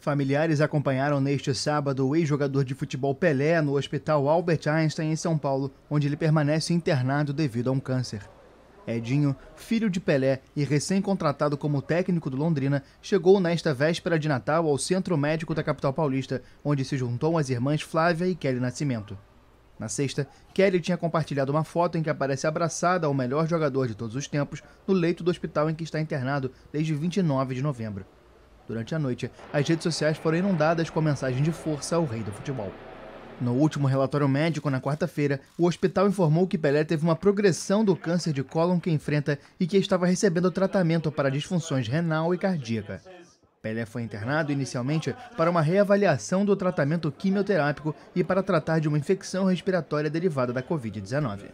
Familiares acompanharam neste sábado o ex-jogador de futebol Pelé no Hospital Albert Einstein, em São Paulo, onde ele permanece internado devido a um câncer. Edinho, filho de Pelé e recém-contratado como técnico do Londrina, chegou nesta véspera de Natal ao Centro Médico da capital paulista, onde se juntou às irmãs Flávia e Kelly Nascimento. Na sexta, Kelly tinha compartilhado uma foto em que aparece abraçada ao melhor jogador de todos os tempos no leito do hospital em que está internado desde 29 de novembro. Durante a noite, as redes sociais foram inundadas com a mensagem de força ao rei do futebol. No último relatório médico, na quarta-feira, o hospital informou que Pelé teve uma progressão do câncer de cólon que enfrenta e que estava recebendo tratamento para disfunções renal e cardíaca. Pelé foi internado inicialmente para uma reavaliação do tratamento quimioterápico e para tratar de uma infecção respiratória derivada da Covid-19.